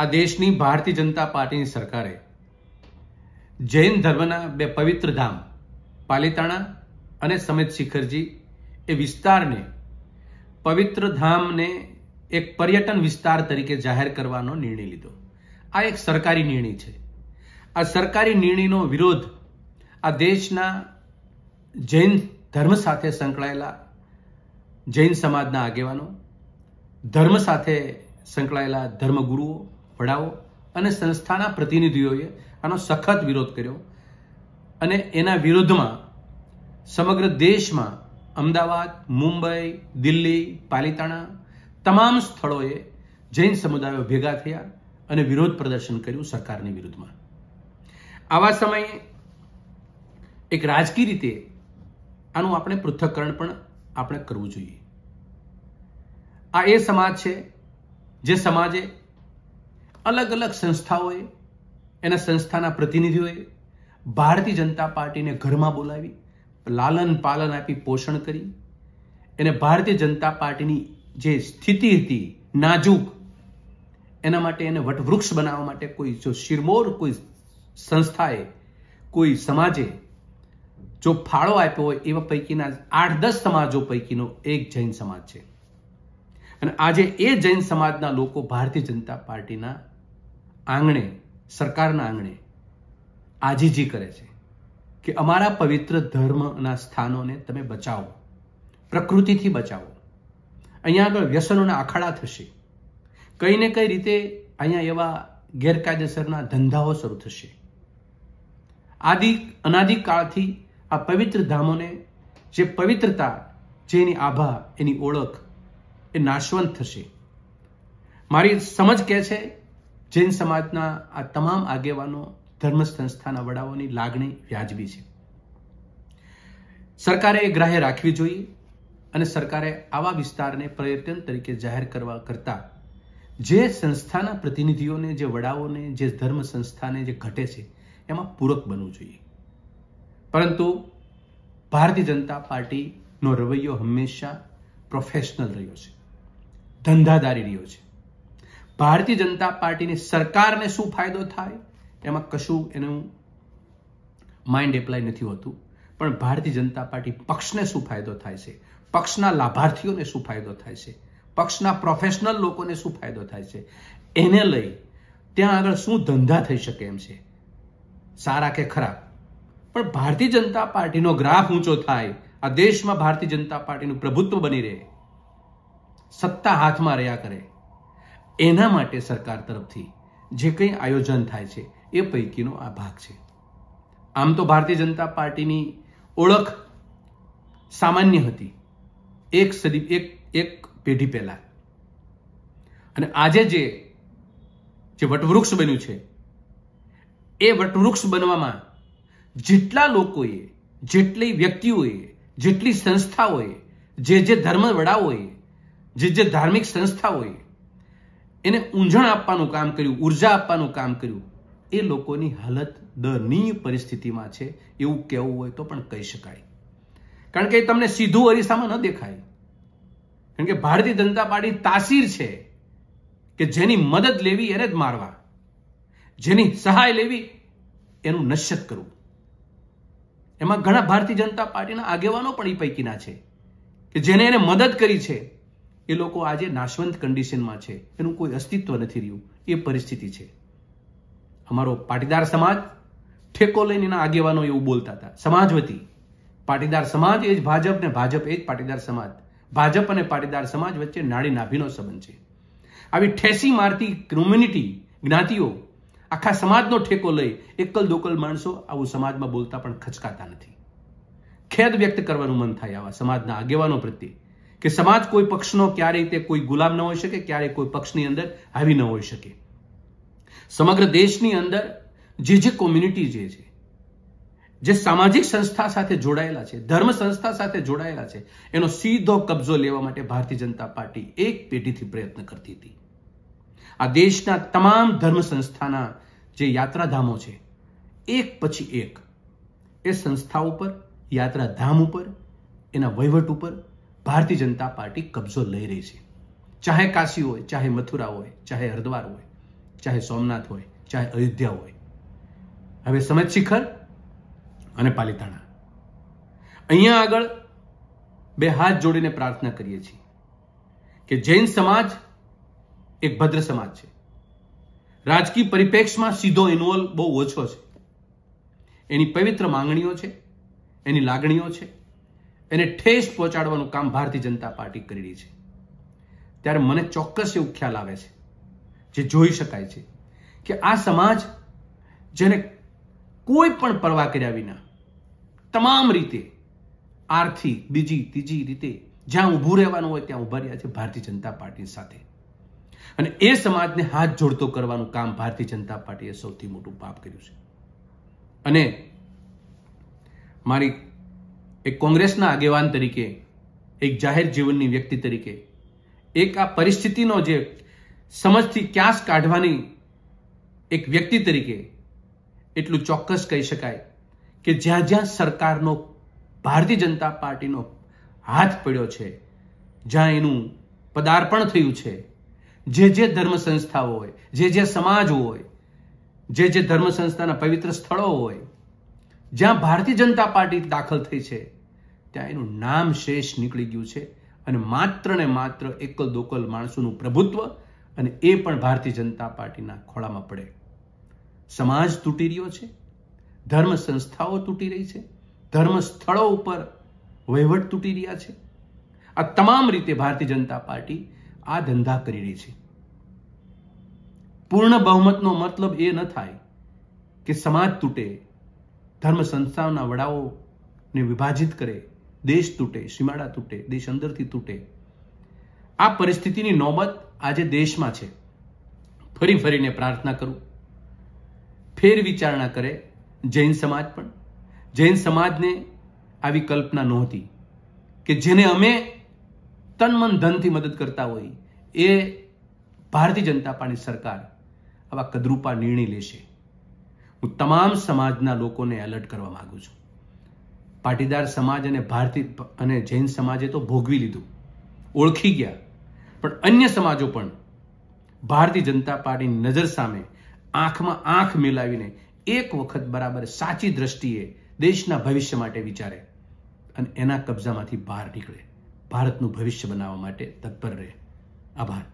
આ દેશની ભારતીય જનતા પાર્ટીની સરકારે જૈન ધર્મના બે પવિત્ર ધામ પાલિતાણા અને સમેત શિખરજી એ વિસ્તારને પવિત્ર ધામને એક પર્યટન વિસ્તાર તરીકે જાહેર કરવાનો નિર્ણય લીધો આ એક સરકારી નિર્ણય છે આ સરકારી નિર્ણયનો વિરોધ આ દેશના જૈન ધર્મ સાથે સંકળાયેલા જૈન સમાજના આગેવાનો ધર્મ સાથે સંકળાયેલા ધર્મગુરુઓ વડાઓ અને સંસ્થાના પ્રતિનિધિઓએ આનો સખત વિરોધ કર્યો અને એના વિરોધમાં સમગ્ર દેશમાં અમદાવાદ મુંબઈ દિલ્હી પાલિતાણા તમામ સ્થળોએ જૈન સમુદાયો ભેગા થયા અને વિરોધ પ્રદર્શન કર્યું સરકારની વિરુદ્ધમાં આવા સમયે એક રાજકીય રીતે આનું આપણે પૃથ્થકરણ પણ આપણે કરવું જોઈએ આ એ સમાજ છે જે સમાજે અલગ અલગ સંસ્થાઓએ એના સંસ્થાના પ્રતિનિધિઓએ ભારતીય જનતા પાર્ટીને ઘરમાં બોલાવી લાલન પાલન આપી પોષણ કરી એને ભારતીય જનતા પાર્ટીની જે સ્થિતિ હતી નાજુક એના માટે એને વટવૃક્ષ બનાવવા માટે કોઈ જો શિરમોર કોઈ સંસ્થાએ કોઈ સમાજે જો ફાળો આપ્યો હોય એવા પૈકીના આઠ દસ સમાજો પૈકીનો એક જૈન સમાજ છે અને આજે એ જૈન સમાજના લોકો ભારતીય જનતા પાર્ટીના આંગણે સરકારના આંગણે આજીજી કરે છે કે અમારા પવિત્ર ધર્મના સ્થાનોને તમે બચાવો પ્રકૃતિથી બચાવો અહીંયા આગળ વ્યસનોના આખાડા થશે કઈ ને કઈ રીતે અહીંયા એવા ગેરકાયદેસરના ધંધાઓ શરૂ થશે આદિ અનાદિકાળથી આ પવિત્ર ધામોને જે પવિત્રતા જેની આભા એની ઓળખ એ નાશવંત થશે મારી સમજ કહે છે જૈન સમાજના આ તમામ આગેવાનો ધર્મ સંસ્થાના વડાઓની લાગણી વ્યાજબી છે સરકારે એ ગ્રાહ્ય રાખવી જોઈએ અને સરકારે આવા વિસ્તારને પર્યટન તરીકે જાહેર કરવા કરતા જે સંસ્થાના પ્રતિનિધિઓને જે વડાઓને જે ધર્મ સંસ્થાને જે ઘટે છે એમાં પૂરક બનવું જોઈએ પરંતુ ભારતીય જનતા પાર્ટીનો રવૈયો હંમેશા પ્રોફેશનલ રહ્યો છે ધંધાદારી રહ્યો છે ભારતીય જનતા પાર્ટીની સરકારને શું ફાયદો થાય એમાં કશું એનું માઇન્ડ એપ્લાય નથી હોતું પણ ભારતીય જનતા પાર્ટી પક્ષને શું ફાયદો થાય છે પક્ષના લાભાર્થીઓને શું ફાયદો થાય છે પક્ષના પ્રોફેશનલ લોકોને શું ફાયદો થાય છે એને લઈ ત્યાં આગળ શું ધંધા થઈ શકે એમ છે સારા કે ખરાબ પણ ભારતીય જનતા પાર્ટીનો ગ્રાફ ઊંચો થાય આ દેશમાં ભારતીય જનતા પાર્ટીનું પ્રભુત્વ બની રહે સત્તા હાથમાં રહ્યા કરે એના માટે સરકાર તરફથી જે કંઈ આયોજન થાય છે એ પૈકીનો આ ભાગ છે આમ તો ભારતીય જનતા પાર્ટીની ઓળખ સામાન્ય હતી એક સદી એક એક પેઢી પહેલા અને આજે જે જે વટવૃક્ષ બન્યું છે એ વટવૃક્ષ બનવામાં જેટલા લોકોએ જેટલી વ્યક્તિઓએ જેટલી સંસ્થાઓએ જે જે ધર્મ વડાઓએ જે જે ધાર્મિક સંસ્થાઓએ એને ઊંઝણ આપવાનું કામ કર્યું ઉર્જા આપવાનું કામ કર્યું એ લોકોની હાલત દયનીય પરિસ્થિતિમાં છે એવું કહેવું હોય તો પણ કહી શકાય કારણ કે તમને સીધું અરીસામાં ન દેખાય કારણ કે ભારતીય જનતા પાર્ટી તાસીર છે કે જેની મદદ લેવી એને જ મારવા જેની સહાય લેવી એનું નશ્યત કરવું એમાં ઘણા ભારતીય જનતા પાર્ટીના આગેવાનો પણ એ પૈકીના છે કે જેને એને મદદ કરી છે એ લોકો આજે નાશવંત કન્ડિશનમાં છે એનું કોઈ અસ્તિત્વ નથી રહ્યું એ પરિસ્થિતિ છે અમારો પાટીદાર સમાજ ઠેકો લઈને એના આગેવાનો એવું બોલતા હતા સમાજ વતી પાટીદાર સમાજ એ જ ભાજપ ને ભાજપ એ જ પાટીદાર સમાજ ભાજપ અને પાટીદાર સમાજ વચ્ચે નાડી નાભીનો સંબંધ છે આવી ઠેસી મારતી કોમ્યુનિટી જ્ઞાતિઓ આખા સમાજનો ઠેકો લઈ એકલ દોકલ માણસો આવું સમાજમાં બોલતા પણ ખચકાતા નથી ખેદ વ્યક્ત કરવાનું મન થાય આવા સમાજના આગેવાનો પ્રત્યે કે સમાજ કોઈ પક્ષનો ક્યારેય તે કોઈ ગુલામ ન હોઈ શકે ક્યારેય કોઈ પક્ષની અંદર આવી ન હોઈ શકે સમગ્ર દેશની અંદર જે જે કોમ્યુનિટી જે છે જે સામાજિક સંસ્થા સાથે જોડાયેલા છે ધર્મ સંસ્થા સાથે જોડાયેલા છે એનો સીધો કબજો લેવા માટે ભારતીય જનતા પાર્ટી એક પેઢીથી પ્રયત્ન કરતી હતી આ દેશના તમામ ધર્મ સંસ્થાના જે યાત્રાધામો છે એક પછી એક એ સંસ્થા ઉપર યાત્રાધામ ઉપર એના વહીવટ ઉપર ભારતીય જનતા પાર્ટી કબજો લઈ રહી છે ચાહે કાશી હોય ચાહે મથુરા હોય ચાહે હરદ્વાર હોય ચાહે સોમનાથ હોય ચાહે અયોધ્યા હોય હવે સમજ શિખર અને પાલિતાણા અહીંયા આગળ બે હાથ જોડીને પ્રાર્થના કરીએ છીએ કે જૈન સમાજ એક ભદ્ર સમાજ છે રાજકીય પરિપ્રેક્ષમાં સીધો ઇન્વોલ્વ બહુ ઓછો છે એની પવિત્ર માંગણીઓ છે એની લાગણીઓ છે એને ઠેસ પહોંચાડવાનું કામ ભારતીય જનતા પાર્ટી કરી રહી છે ત્યારે મને ચોક્કસ એવું ખ્યાલ આવે છે જે જોઈ શકાય છે કે આ સમાજ જેને કોઈ પણ પરવા કર્યા વિના તમામ રીતે આર્થિક બીજી ત્રીજી રીતે જ્યાં ઊભું રહેવાનું હોય ત્યાં ઊભા રહ્યા છે ભારતીય જનતા પાર્ટી સાથે અને એ સમાજને હાથ જોડતો કરવાનું કામ ભારતીય જનતા પાર્ટીએ સૌથી મોટું પાપ કર્યું છે અને મારી એક કોંગ્રેસના આગેવાન તરીકે એક જાહેર જીવનની વ્યક્તિ તરીકે એક આ પરિસ્થિતિનો જે સમજથી ક્યાસ કાઢવાની એક વ્યક્તિ તરીકે એટલું ચોક્કસ કહી શકાય કે જ્યાં જ્યાં સરકારનો ભારતીય જનતા પાર્ટીનો હાથ પડ્યો છે જ્યાં એનું પદાર્પણ થયું છે જે જે ધર્મ સંસ્થાઓ હોય જે જે સમાજ હોય જે જે ધર્મ સંસ્થાના પવિત્ર સ્થળો હોય જ્યાં ભારતીય જનતા પાર્ટી દાખલ થઈ છે ત્યાં એનું નામ શેષ નીકળી ગયું છે અને માત્ર ને માત્ર એકલ દોકલ માણસોનું પ્રભુત્વ અને એ પણ ભારતીય જનતા પાર્ટીના ખોળામાં પડે સમાજ તૂટી રહ્યો છે ધર્મ સંસ્થાઓ તૂટી રહી છે ધર્મ સ્થળો ઉપર વહીવટ તૂટી રહ્યા છે આ તમામ રીતે ભારતીય જનતા પાર્ટી આ ધંધા કરી રહી છે પૂર્ણ બહુમતનો મતલબ એ ન થાય કે સમાજ તૂટે ધર્મ સંસ્થાઓના વડાઓને વિભાજિત કરે દેશ તૂટે સીમાડા તૂટે દેશ અંદરથી તૂટે આ પરિસ્થિતિની નોબત આજે દેશમાં છે ફરી ફરીને પ્રાર્થના કરું ફેર વિચારણા કરે જૈન સમાજ પણ જૈન સમાજને આવી કલ્પના નહોતી કે જેને અમે તન મન ધનથી મદદ કરતા હોય એ ભારતીય જનતા પાર્ટી સરકાર આવા કદરૂપા નિર્ણય લેશે હું તમામ સમાજના લોકોને એલર્ટ કરવા માગું છું પાટીદાર સમાજ અને ભારતીય અને જૈન સમાજે તો ભોગવી લીધું ઓળખી ગયા પણ અન્ય સમાજો પણ ભારતીય જનતા પાર્ટીની નજર સામે આંખમાં આંખ મિલાવીને એક વખત બરાબર સાચી દ્રષ્ટિએ દેશના ભવિષ્ય માટે વિચારે અને એના કબજામાંથી બહાર નીકળે ભારતનું ભવિષ્ય બનાવવા માટે તત્પર રહે આભાર